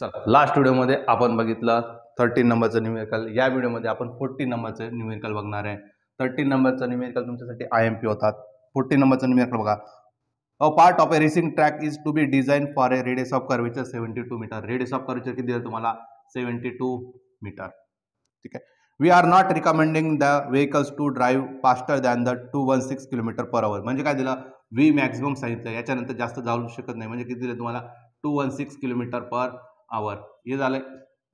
चला लास्ट व्हिडिओमध्ये आपण बघितलं थर्टीन नंबरचं न्यूमेरिकल या व्हिडिओमध्ये आपण फोर्टीन नंबरचं न्यूमेरिकल बघणार आहे थर्टीन नंबरचं न्यूमेरिकल तुमच्यासाठी आय एम पी होतात फोर्टीन नंबरचं न्यूमेरिकल बघा a part of a racing track is to be design for a radius of curvature seventy two metre radius of curvature किती दिलं तुम्हाला सेव्हन्टी टू मीटर ठीक आहे we are not recommending the vehicles to drive faster than the two one six kilometre per hour म्हणजे काय दिलं we maximum सांगितलं याच्यानंतर जास्त जाऊ शकत नाही म्हणजे किती दिलं तुम्हाला two one six kilometre per hour हे झालं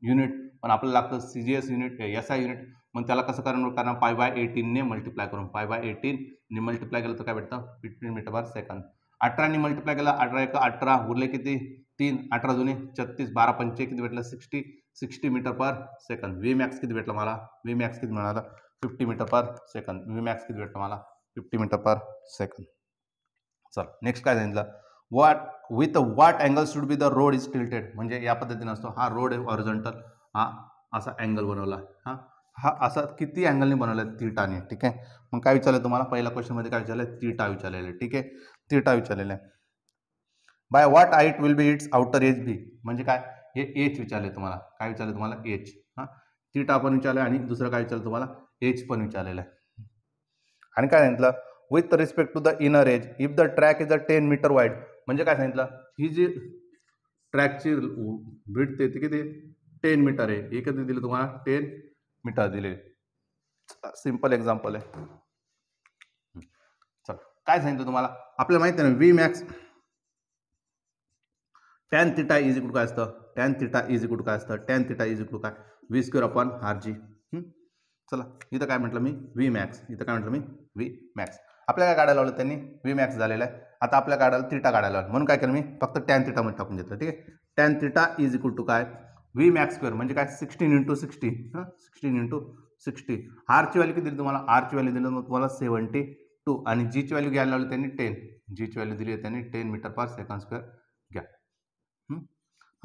युनिट पण आपल्याला लागतं C G S unit S I unit मग त्याला कसं करणार कारण पाय बाय एटीनने मल्टिप्लाय करून पाय बाय एटीनने मल्टिप्लाय केलं तर काय भेटतं फिफ्टीन मीटर बार सेकंद अठराने मल्टिप्लाय केला अठरा एक अठरा उरले किती तीन अठरा जुने छत्तीस बारा पंचे किती भेटलं sixty sixty metre per second V max किती भेटलं मला व्ही मॅक्स किती मिळाला fifty metre per second V max किती भेटलं मला फिफ्टी मीटर पर सेकंद चल नेक्स्ट काय सांगितलं what with what angle should be the road is tilted म्हणजे या पद्धतीने असतो हा रोड ऑरिजेंटल हा असा अँगल बनवला हां हा असा किती अँगलने बनवला आहे तीटाने ठीक आहे मग काय विचारलं तुम्हाला पहिल्या क्वेश्चनमध्ये काय विचारलं आहे तीटा विचारलेलं आहे ठीक आहे तिटा विचारलेलं आहे by what I it will be its outer edge be म्हणजे काय हे एच विचारले तुम्हाला काय विचारलं तुम्हाला एच हां तिटा पण विचारलं आणि दुसरं काय विचारलं तुम्हाला एच पण विचारलेलं आहे आणि काय म्हटलं with respect to the inner edge if the track is a ten metre wide म्हणजे काय सांगितलं ही जी ट्रॅकची ब्रिड ते किती टेन मीटर आहे हे कधी दिले तुम्हाला टेन मीटर दिले सिंपल एक्झाम्पल आहे चल काय सांगितलं तुम्हाला आपल्याला माहिती आहे ना V max tan theta is equal to काय असतं टेन थिटा इज इकडू काय असतं टेन थिटा इज इकडू काय V square upon R G चला इथं काय म्हटलं मी व्ही मॅक्स इथं काय म्हटलं मी व्ही मॅक्स आपल्या काय काढायला लावलं त्यांनी व्ही मॅक्स झालेला आहे आता आपल्या काढायला तिटा काढायला लावलं म्हणून काय केलं मी फक्त टॅन तिटामध्ये टाकून घेतलं ठीक आहे tan theta is equal to काय व्ही मॅक्स स्क्वेअर म्हणजे काय सिक्स्टीन इंटू सिक्स्टी हां सिक्स्टीन इंटू सिक्स्टी आरची व्हॅल्यू किती दिली तुम्हाला आरची व्हॅल्यू दिली मग तुम्हाला सेव्हन्टी टू आणि जीची व्हॅल्यू घ्यायला लावली त्यांनी टेन जीची व्हॅल्यू दिली आहे त्यांनी ten metre per second square घ्या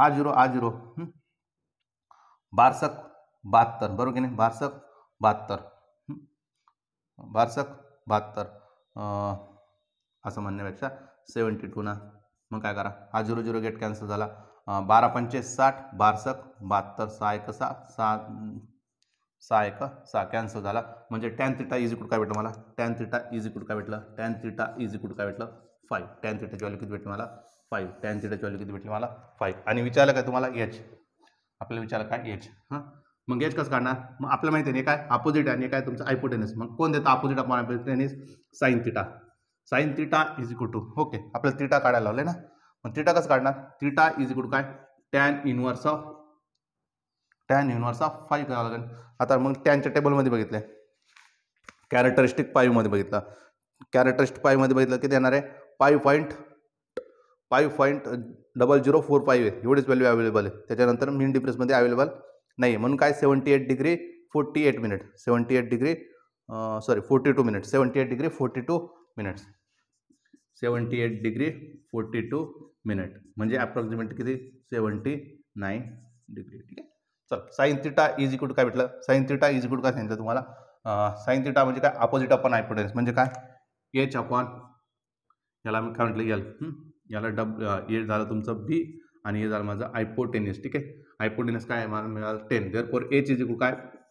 हा झिरो हा झिरो बारसक बहात्तर बरोबर की नाही बारसक बहात्तर बारसक बहात्तर असं म्हणण्यापेक्षा सेवन्टी टू ना मग काय करा हा झिरो झिरो गेट कॅन्सल झाला बारा पंचे साठ बारसक बहात्तर सहा एक सहा सहा सहा एक सहा कॅन्सल झाला म्हणजे टॅन थिटा इझी कुठ काय भेटलं मला टॅन थिटा इझी इक्वल काय भेटलं टॅन थिटा इझी कुठ काय भेटलं फाईव्ह टॅन थिटाची व्हॅल्यू किती भेटली मला फाईव्ह टॅन थिटाची व्हॅल्यू किती भेटली मला फाईव्ह आणि विचारलं काय तुम्हाला एच आपल्याला विचारलं काय एच हां मग गेज कसं काढणार मग आपल्याला माहिती नाही काय अपोजिट आणि काय तुमचं आयपोटेनिस मग कोण देतं opposite of hypotenuse sine theta sine theta is equal to okay आपल्याला तिटा काढायला लावले ना मग तिटा कसं काढणार तिटा इज इक्वल टू काय tan inverse of tan inverse of five करावं लागेल आता मग टॅनच्या टेबलमध्ये बघितलं कॅरेक्टरिस्टिक मध्ये बघितलं कॅरेक्टरिस्टिक मध्ये बघितलं किती येणार आहे five point five point double zero four five आहे एवढीच व्हॅल्यू अवेलेबल आहे त्याच्यानंतर मीन डिप्रेसमध्ये अवेलेबल नाही म्हणून काय seventy eight degree forty eight minute seventy eight degree sorry forty two minute seventy eight degree forty two minutes seventy eight degree forty two minute म्हणजे approximate किती seventy nine degree ठीक आहे चल साईन थिटा इज इक्वल काय भेटलं sine theta is equal काय सांगितलं तुम्हाला साईन थिटा म्हणजे काय अपोजिट अपॉन हायपोटेन्स म्हणजे काय एच अपॉन याला मी काय म्हटलं एल याला डब ए झालं तुमचं बी आणि हे झालं माझं हायपोटेनिस ठीक है हायपोटेनिस का ten therefore H is equal का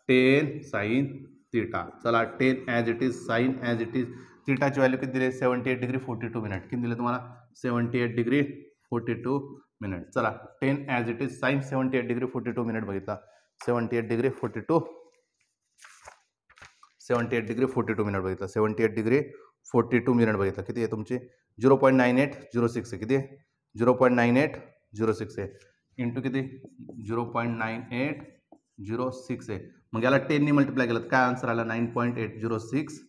टेन साइन थीटा चला ten as it is sine as it is थिटाची व्हॅल्यू किती दिली आहे eight degree forty two minute कि दिले तुम्हाला eight degree forty two minute चला ten as it is sine seventy eight degree forty two minute बगिता seventy eight degree forty two seventy eight degree forty two minute बघितला seventy eight degree forty two minute बगिता कि तुम्हें zero point nine eight zero six है कि zero point nine eight zero six आहे into किती zero point nine eight zero six आहे मग याला टेननी मल्टिप्लाय केलं काय आन्सर आला nine point eight zero six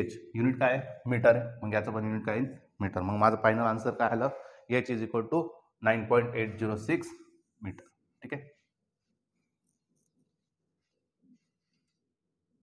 H unit काय आहे मीटर आहे मग याचं पण युनिट काय मीटर मग माझं फायनल आन्सर काय आलं H is equal to nine point eight zero six metre ठीक आहे